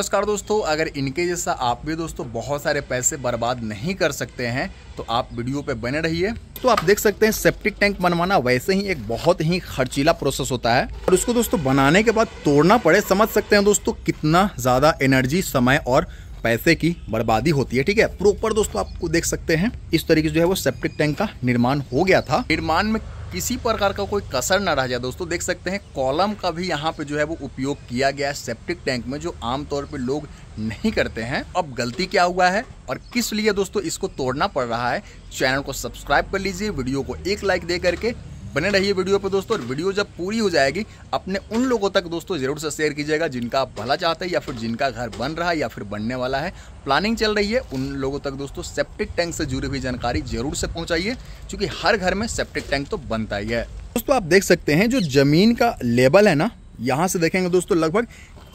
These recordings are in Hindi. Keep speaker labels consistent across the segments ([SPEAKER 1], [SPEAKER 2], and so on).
[SPEAKER 1] नमस्कार दोस्तों अगर इनके जैसा आप भी दोस्तों बहुत सारे पैसे बर्बाद नहीं कर सकते हैं तो आप वीडियो पे बने रहिए तो आप देख सकते हैं सेप्टिक टैंक बनवाना वैसे ही एक बहुत ही खर्चीला प्रोसेस होता है और उसको दोस्तों बनाने के बाद तोड़ना पड़े समझ सकते हैं दोस्तों कितना ज़्यादा एनर्जी समय और पैसे की बर्बादी होती है ठीक है प्रोपर दोस्तों आपको देख सकते हैं इस तरीके से जो है वो सेप्टिक टैंक का निर्माण हो गया था निर्माण में किसी प्रकार का कोई कसर ना रह जाए दोस्तों देख सकते हैं कॉलम का भी यहाँ पे जो है वो उपयोग किया गया है सेप्टिक टैंक में जो आमतौर पर लोग नहीं करते हैं अब गलती क्या हुआ है और किस लिए दोस्तों इसको तोड़ना पड़ रहा है चैनल को सब्सक्राइब कर लीजिए वीडियो को एक लाइक दे करके बने रहिए वीडियो पर दोस्तों और वीडियो जब पूरी हो जाएगी अपने उन लोगों तक दोस्तों ज़रूर से शेयर कीजिएगा जिनका आप भला चाहते हैं या फिर जिनका घर बन रहा है या फिर बनने वाला है प्लानिंग चल रही है उन लोगों तक दोस्तों सेप्टिक टैंक से जुड़ी हुई जानकारी जरूर से पहुँचाइए क्योंकि हर घर में सेप्टिक टैंक तो बनता ही है दोस्तों आप देख सकते हैं जो ज़मीन का लेवल है ना यहाँ से देखेंगे दोस्तों लगभग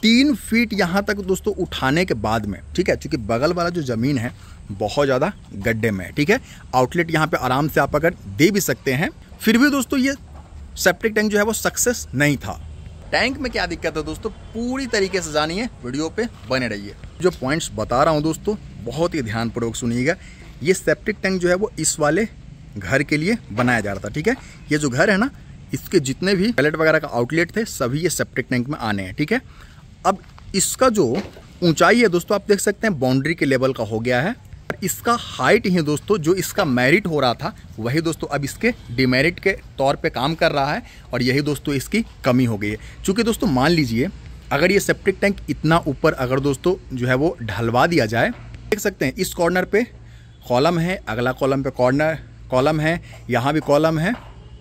[SPEAKER 1] तीन फीट यहाँ तक दोस्तों उठाने के बाद में ठीक है क्योंकि बगल वाला जो ज़मीन है बहुत ज़्यादा गड्ढे में है ठीक है आउटलेट यहाँ पे आराम से आप अगर दे भी सकते हैं फिर भी दोस्तों ये सेप्टिक टैंक जो है वो सक्सेस नहीं था टैंक में क्या दिक्कत है दोस्तों पूरी तरीके से जानिए वीडियो पे बने रहिए जो पॉइंट्स बता रहा हूँ दोस्तों बहुत ही ध्यानपूर्वक सुनिएगा ये सेप्टिक टैंक जो है वो इस वाले घर के लिए बनाया जा रहा था ठीक है ये जो घर है ना इसके जितने भी पैलेट वगैरह का आउटलेट थे सभी ये सेप्टिक टैंक में आने हैं ठीक है अब इसका जो ऊंचाई है दोस्तों आप देख सकते हैं बाउंड्री के लेवल का हो गया है इसका हाइट ही दोस्तों जो इसका मेरिट हो रहा था वही दोस्तों अब इसके डिमेरिट के तौर पे काम कर रहा है और यही दोस्तों इसकी कमी हो गई है चूँकि दोस्तों मान लीजिए अगर ये सेप्टिक टैंक इतना ऊपर अगर दोस्तों जो है वो ढलवा दिया जाए देख सकते हैं इस कॉर्नर पे कॉलम है अगला कॉलम पे कॉर्नर कॉलम है यहाँ भी कॉलम है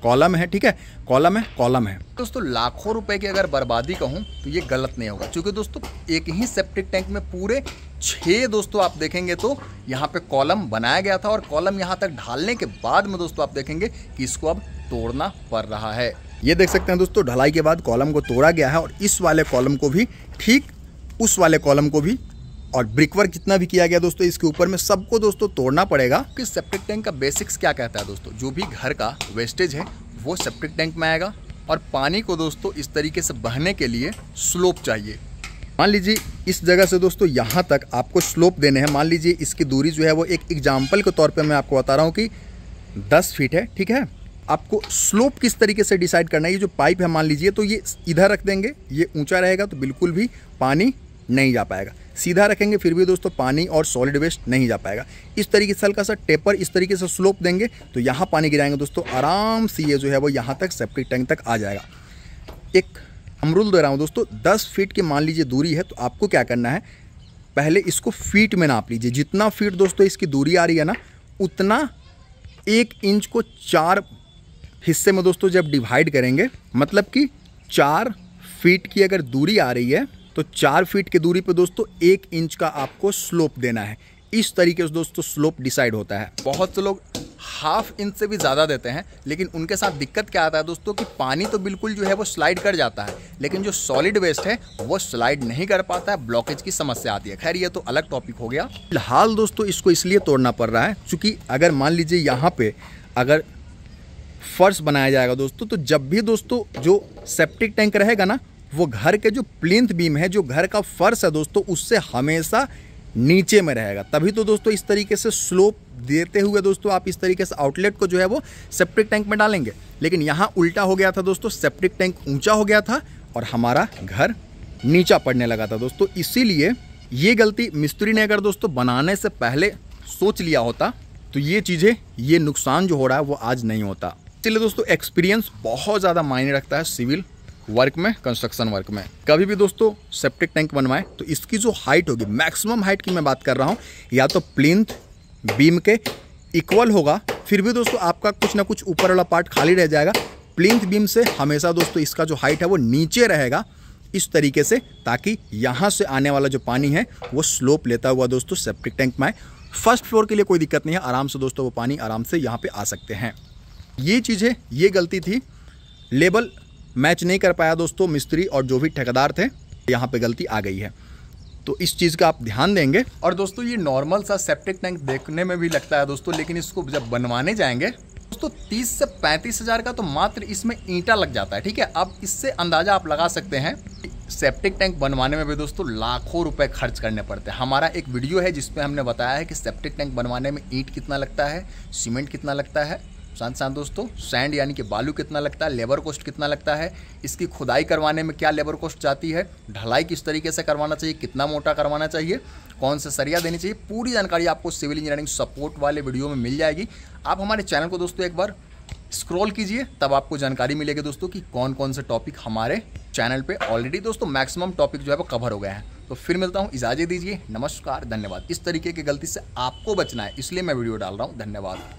[SPEAKER 1] कॉलम है ठीक है कॉलम है कॉलम है दोस्तों लाखों रुपए की अगर बर्बादी कहूँ तो ये गलत नहीं होगा क्योंकि दोस्तों एक ही सेप्टिक टैंक में पूरे छः दोस्तों आप देखेंगे तो यहाँ पे कॉलम बनाया गया था और कॉलम यहाँ तक ढालने के बाद में दोस्तों आप देखेंगे कि इसको अब तोड़ना पड़ रहा है ये देख सकते हैं दोस्तों ढलाई के बाद कॉलम को तोड़ा गया है और इस वाले कॉलम को भी ठीक उस वाले कॉलम को भी और ब्रिकवर्क जितना भी किया गया दोस्तों इसके ऊपर में सबको दोस्तों तोड़ना पड़ेगा कि सेप्टिक टैंक का बेसिक्स क्या कहता है दोस्तों जो भी घर का वेस्टेज है वो सेप्टिक टैंक में आएगा और पानी को दोस्तों इस तरीके से बहने के लिए स्लोप चाहिए मान लीजिए इस जगह से दोस्तों यहाँ तक आपको स्लोप देने हैं मान लीजिए इसकी दूरी जो है वो एक एग्जाम्पल के तौर पर मैं आपको बता रहा हूँ कि दस फीट है ठीक है आपको स्लोप किस तरीके से डिसाइड करना है ये जो पाइप है मान लीजिए तो ये इधर रख देंगे ये ऊंचा रहेगा तो बिल्कुल भी पानी नहीं जा पाएगा सीधा रखेंगे फिर भी दोस्तों पानी और सॉलिड वेस्ट नहीं जा पाएगा इस तरीके से हल्का सा टेपर इस तरीके से स्लोप देंगे तो यहाँ पानी गिराएंगे दोस्तों आराम से ये जो है वो यहाँ तक सेप्टिक टैंक तक आ जाएगा एक अमरुल दे रहा हूँ दोस्तों दस फीट की मान लीजिए दूरी है तो आपको क्या करना है पहले इसको फीट में नाप लीजिए जितना फीट दोस्तों इसकी दूरी आ रही है ना उतना एक इंच को चार हिस्से में दोस्तों जब डिवाइड करेंगे मतलब कि चार फीट की अगर दूरी आ रही है तो चार फीट की दूरी पर दोस्तों एक इंच का आपको स्लोप देना है इस तरीके से दोस्तों स्लोप डिसाइड होता है बहुत से लोग हाफ इंच से भी ज़्यादा देते हैं लेकिन उनके साथ दिक्कत क्या आता है दोस्तों कि पानी तो बिल्कुल जो है वो स्लाइड कर जाता है लेकिन जो सॉलिड वेस्ट है वो स्लाइड नहीं कर पाता है ब्लॉकेज की समस्या आती है खैर ये तो अलग टॉपिक हो गया फिलहाल दोस्तों इसको इसलिए तोड़ना पड़ रहा है चूँकि अगर मान लीजिए यहाँ पर अगर फर्श बनाया जाएगा दोस्तों तो जब भी दोस्तों जो सेप्टिक टैंक रहेगा ना वो घर के जो प्लिंथ बीम है जो घर का फर्श है दोस्तों उससे हमेशा नीचे में रहेगा तभी तो दोस्तों इस तरीके से स्लोप देते हुए दोस्तों आप इस तरीके से आउटलेट को जो है वो सेप्टिक टैंक में डालेंगे लेकिन यहाँ उल्टा हो गया था दोस्तों सेप्टिक टैंक ऊंचा हो गया था और हमारा घर नीचा पड़ने लगा था दोस्तों इसीलिए ये गलती मिस्त्री ने अगर दोस्तों बनाने से पहले सोच लिया होता तो ये चीज़ें ये नुकसान जो हो रहा है वो आज नहीं होता इसलिए दोस्तों एक्सपीरियंस बहुत ज़्यादा मायने रखता है सिविल वर्क में कंस्ट्रक्शन वर्क में कभी भी दोस्तों सेप्टिक टैंक बनवाएं तो इसकी जो हाइट होगी मैक्सिमम हाइट की मैं बात कर रहा हूँ या तो प्लिंथ बीम के इक्वल होगा फिर भी दोस्तों आपका कुछ ना कुछ ऊपर वाला पार्ट खाली रह जाएगा प्लिंथ बीम से हमेशा दोस्तों इसका जो हाइट है वो नीचे रहेगा इस तरीके से ताकि यहाँ से आने वाला जो पानी है वो स्लोप लेता हुआ दोस्तों सेप्टिक टैंक में आए फर्स्ट फ्लोर के लिए कोई दिक्कत नहीं है आराम से दोस्तों वो पानी आराम से यहाँ पे आ सकते हैं ये चीज़ें ये गलती थी लेबल मैच नहीं कर पाया दोस्तों मिस्त्री और जो भी ठेकेदार थे यहाँ पे गलती आ गई है तो इस चीज़ का आप ध्यान देंगे और दोस्तों ये नॉर्मल सा सेप्टिक टैंक देखने में भी लगता है दोस्तों लेकिन इसको जब बनवाने जाएंगे दोस्तों तीस से पैंतीस हज़ार का तो मात्र इसमें ईंटा लग जाता है ठीक है अब इससे अंदाज़ा आप लगा सकते हैं सेप्टिक टैंक बनवाने में भी दोस्तों लाखों रुपए खर्च करने पड़ते हैं हमारा एक वीडियो है जिसमें हमने बताया है कि सेप्टिक टैंक बनवाने में ईंट कितना लगता है सीमेंट कितना लगता है साथ साथ दोस्तों सैंड यानी कि बालू कितना लगता है लेबर कॉस्ट कितना लगता है इसकी खुदाई करवाने में क्या लेबर कॉस्ट जाती है ढलाई किस तरीके से करवाना चाहिए कितना मोटा करवाना चाहिए कौन सा सरिया देनी चाहिए पूरी जानकारी आपको सिविल इंजीनियरिंग सपोर्ट वाले वीडियो में मिल जाएगी आप हमारे चैनल को दोस्तों एक बार स्क्रॉल कीजिए तब आपको जानकारी मिलेगी दोस्तों कि कौन कौन से टॉपिक हमारे चैनल पे ऑलरेडी दोस्तों मैक्सिमम टॉपिक जो है वो कवर हो गया है तो फिर मिलता हूँ इजाज़त दीजिए नमस्कार धन्यवाद इस तरीके की गलती से आपको बचना है इसलिए मैं वीडियो डाल रहा हूँ धन्यवाद